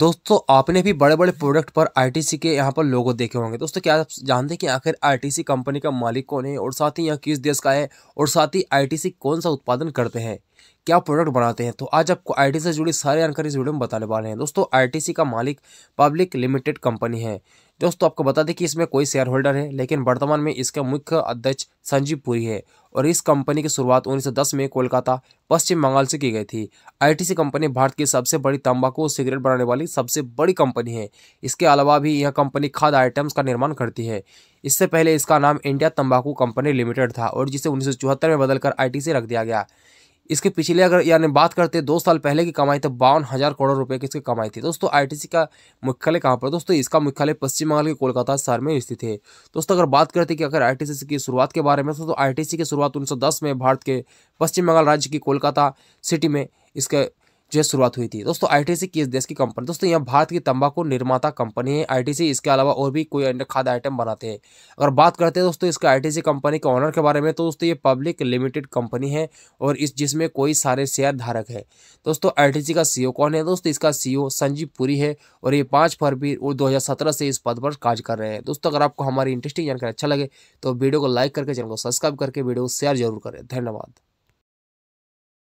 दोस्तों आपने भी बड़े बड़े प्रोडक्ट पर आईटीसी के यहाँ पर लोगो देखे होंगे दोस्तों क्या आप जानते हैं कि आखिर आईटीसी कंपनी का मालिक कौन है और साथ ही यहाँ किस देश का है और साथ ही आईटीसी कौन सा उत्पादन करते हैं क्या प्रोडक्ट बनाते हैं तो आज आपको आईटी से जुड़ी सारी जानकारी इस वीडियो में बताने वाले हैं दोस्तों आईटीसी का मालिक पब्लिक लिमिटेड कंपनी है दोस्तों आपको बता दें कि इसमें कोई शेयर होल्डर है लेकिन वर्तमान में इसका मुख्य अध्यक्ष संजीव पुरी है और इस कंपनी की शुरुआत 1910 में कोलकाता पश्चिम बंगाल से की गई थी आईटीसी कंपनी भारत की सबसे बड़ी तंबाकू और सिगरेट बनाने वाली सबसे बड़ी कंपनी है इसके अलावा भी यह कंपनी खाद आइटम्स का निर्माण करती है इससे पहले इसका नाम इंडिया तम्बाकू कंपनी लिमिटेड था और जिसे उन्नीस में बदलकर आई रख दिया गया इसके पिछले अगर यानी बात करते हैं दो साल पहले की कमाई तो बावन हज़ार करोड़ रुपए की इसकी कमाई थी दोस्तों आईटीसी का मुख्यालय कहाँ पर दोस्तों इसका मुख्यालय पश्चिम बंगाल के कोलकाता शहर में स्थित है दोस्तों अगर बात करते कि अगर आईटीसी की शुरुआत के बारे में तो आई की शुरुआत उन्नीस में भारत के पश्चिम बंगाल राज्य की कोलकाता सिटी में इसके जो शुरुआत हुई थी दोस्तों आईटीसी किस देश की कंपनी दोस्तों यहाँ भारत की तंबाकू निर्माता कंपनी है आईटीसी इसके अलावा और भी कोई अन्य खाद्य आइटम बनाते हैं अगर बात करते हैं दोस्तों इसका आईटीसी कंपनी के ऑनर के बारे में तो दोस्तों ये पब्लिक लिमिटेड कंपनी है और इस जिसमें कोई सारे शेयर धारक है दोस्तों आई का सी e कौन है दोस्तों इसका सी e संजीव पुरी है और ये पाँच फरवरी दो हज़ार से इस पद पर कार्य कर रहे हैं दोस्तों अगर आपको हमारी इंटरेस्टिंग जानकारी अच्छा लगे तो वीडियो को लाइक करके चैनल को सब्सक्राइब करके वीडियो को शेयर जरूर करें धन्यवाद